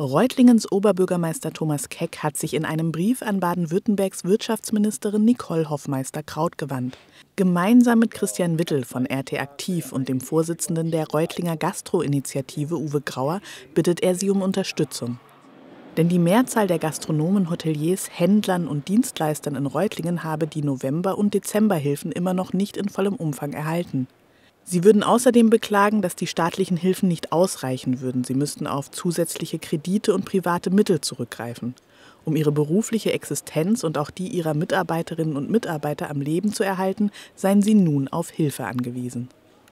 Reutlingens Oberbürgermeister Thomas Keck hat sich in einem Brief an Baden-Württembergs Wirtschaftsministerin Nicole Hoffmeister-Kraut gewandt. Gemeinsam mit Christian Wittel von RT Aktiv und dem Vorsitzenden der Reutlinger Gastro-Initiative Uwe Grauer bittet er sie um Unterstützung. Denn die Mehrzahl der Gastronomen, Hoteliers, Händlern und Dienstleistern in Reutlingen habe die November- und Dezemberhilfen immer noch nicht in vollem Umfang erhalten. Sie würden außerdem beklagen, dass die staatlichen Hilfen nicht ausreichen würden. Sie müssten auf zusätzliche Kredite und private Mittel zurückgreifen. Um ihre berufliche Existenz und auch die ihrer Mitarbeiterinnen und Mitarbeiter am Leben zu erhalten, seien sie nun auf Hilfe angewiesen.